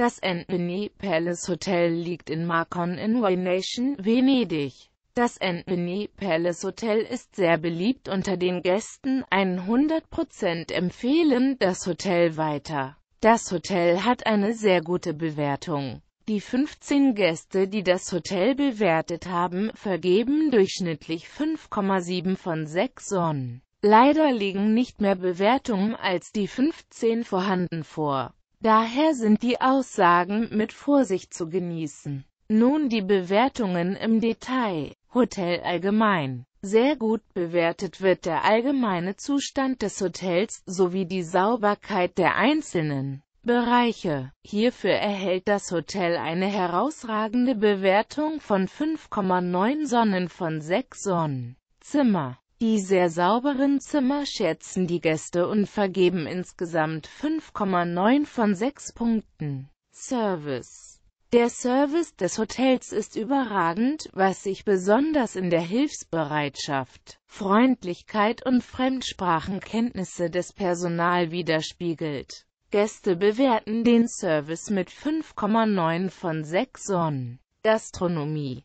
Das Anthony e Palace Hotel liegt in Marcon in Nation, Venedig. Das Anthony e Palace Hotel ist sehr beliebt unter den Gästen, 100% empfehlen das Hotel weiter. Das Hotel hat eine sehr gute Bewertung. Die 15 Gäste, die das Hotel bewertet haben, vergeben durchschnittlich 5,7 von 6 Sonnen. Leider liegen nicht mehr Bewertungen als die 15 vorhanden vor. Daher sind die Aussagen mit Vorsicht zu genießen. Nun die Bewertungen im Detail. Hotel allgemein. Sehr gut bewertet wird der allgemeine Zustand des Hotels sowie die Sauberkeit der einzelnen Bereiche. Hierfür erhält das Hotel eine herausragende Bewertung von 5,9 Sonnen von 6 Sonnen. Zimmer die sehr sauberen Zimmer schätzen die Gäste und vergeben insgesamt 5,9 von 6 Punkten. Service Der Service des Hotels ist überragend, was sich besonders in der Hilfsbereitschaft, Freundlichkeit und Fremdsprachenkenntnisse des Personal widerspiegelt. Gäste bewerten den Service mit 5,9 von 6 Sonnen. Gastronomie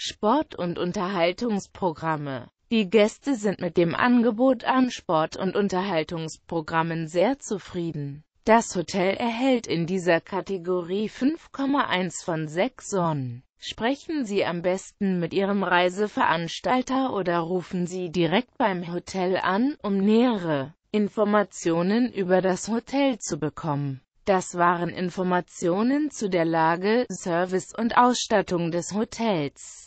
Sport- und Unterhaltungsprogramme. Die Gäste sind mit dem Angebot an Sport- und Unterhaltungsprogrammen sehr zufrieden. Das Hotel erhält in dieser Kategorie 5,1 von 6 Sonnen. Sprechen Sie am besten mit Ihrem Reiseveranstalter oder rufen Sie direkt beim Hotel an, um nähere Informationen über das Hotel zu bekommen. Das waren Informationen zu der Lage, Service und Ausstattung des Hotels.